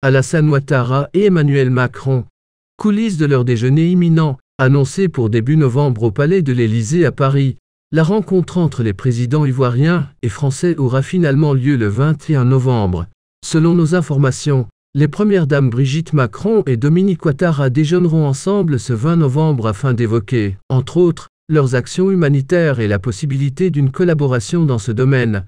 Alassane Ouattara et Emmanuel Macron. Coulisses de leur déjeuner imminent, annoncé pour début novembre au Palais de l'Élysée à Paris. La rencontre entre les présidents ivoiriens et français aura finalement lieu le 21 novembre. Selon nos informations, les premières dames Brigitte Macron et Dominique Ouattara déjeuneront ensemble ce 20 novembre afin d'évoquer, entre autres, leurs actions humanitaires et la possibilité d'une collaboration dans ce domaine.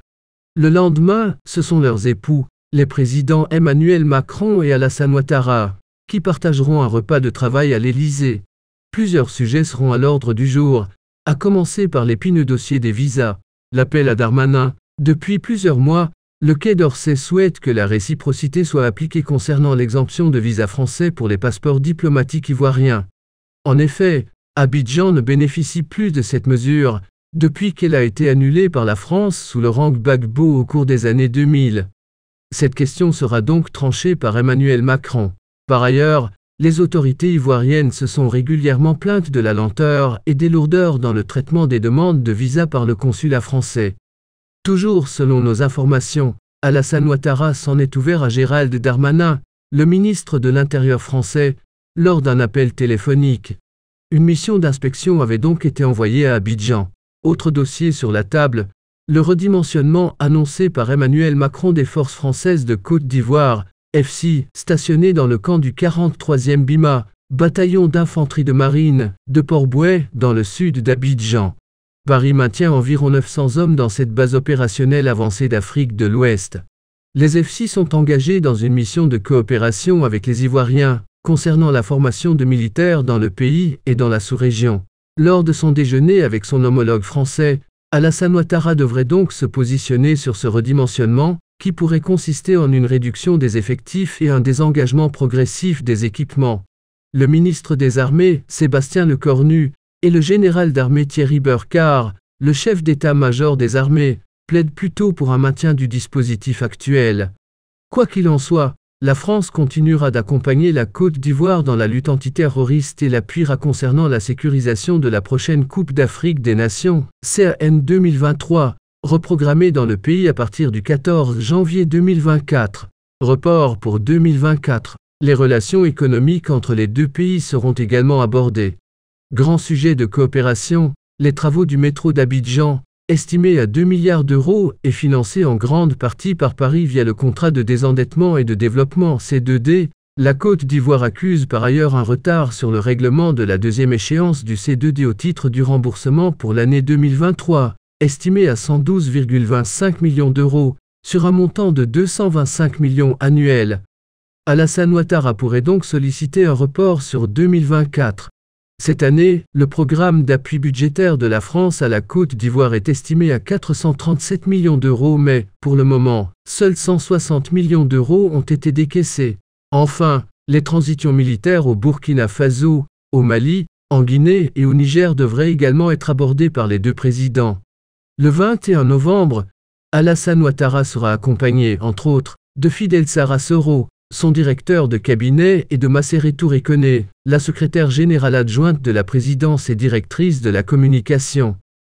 Le lendemain, ce sont leurs époux, les présidents Emmanuel Macron et Alassane Ouattara, qui partageront un repas de travail à l'Élysée. Plusieurs sujets seront à l'ordre du jour, à commencer par l'épineux dossier des visas, l'appel à Darmanin. Depuis plusieurs mois, le Quai d'Orsay souhaite que la réciprocité soit appliquée concernant l'exemption de visa français pour les passeports diplomatiques ivoiriens. En effet, Abidjan ne bénéficie plus de cette mesure, depuis qu'elle a été annulée par la France sous le rang Bagbo au cours des années 2000. Cette question sera donc tranchée par Emmanuel Macron. Par ailleurs, les autorités ivoiriennes se sont régulièrement plaintes de la lenteur et des lourdeurs dans le traitement des demandes de visa par le consulat français. Toujours selon nos informations, Alassane Ouattara s'en est ouvert à Gérald Darmanin, le ministre de l'Intérieur français, lors d'un appel téléphonique. Une mission d'inspection avait donc été envoyée à Abidjan. Autre dossier sur la table, le redimensionnement annoncé par Emmanuel Macron des forces françaises de Côte d'Ivoire, FC, stationnées dans le camp du 43e Bima, bataillon d'infanterie de marine, de Port-Bouet, dans le sud d'Abidjan. Paris maintient environ 900 hommes dans cette base opérationnelle avancée d'Afrique de l'Ouest. Les FC sont engagés dans une mission de coopération avec les Ivoiriens, concernant la formation de militaires dans le pays et dans la sous-région. Lors de son déjeuner avec son homologue français, Alassane Ouattara devrait donc se positionner sur ce redimensionnement, qui pourrait consister en une réduction des effectifs et un désengagement progressif des équipements. Le ministre des Armées, Sébastien Lecornu, et le général d'armée Thierry Burkhardt, le chef d'état-major des armées, plaident plutôt pour un maintien du dispositif actuel. Quoi qu'il en soit, la France continuera d'accompagner la Côte d'Ivoire dans la lutte antiterroriste et l'appuiera concernant la sécurisation de la prochaine Coupe d'Afrique des Nations, CAN 2023, reprogrammée dans le pays à partir du 14 janvier 2024. Report pour 2024. Les relations économiques entre les deux pays seront également abordées. Grand sujet de coopération, les travaux du métro d'Abidjan, estimé à 2 milliards d'euros, et financé en grande partie par Paris via le contrat de désendettement et de développement C2D. La Côte d'Ivoire accuse par ailleurs un retard sur le règlement de la deuxième échéance du C2D au titre du remboursement pour l'année 2023, estimé à 112,25 millions d'euros, sur un montant de 225 millions annuels. Alassane Ouattara pourrait donc solliciter un report sur 2024. Cette année, le programme d'appui budgétaire de la France à la Côte d'Ivoire est estimé à 437 millions d'euros, mais, pour le moment, seuls 160 millions d'euros ont été décaissés. Enfin, les transitions militaires au Burkina Faso, au Mali, en Guinée et au Niger devraient également être abordées par les deux présidents. Le 21 novembre, Alassane Ouattara sera accompagné, entre autres, de Fidel Sarasoro, son directeur de cabinet est de et Rekone, la secrétaire générale adjointe de la présidence et directrice de la communication.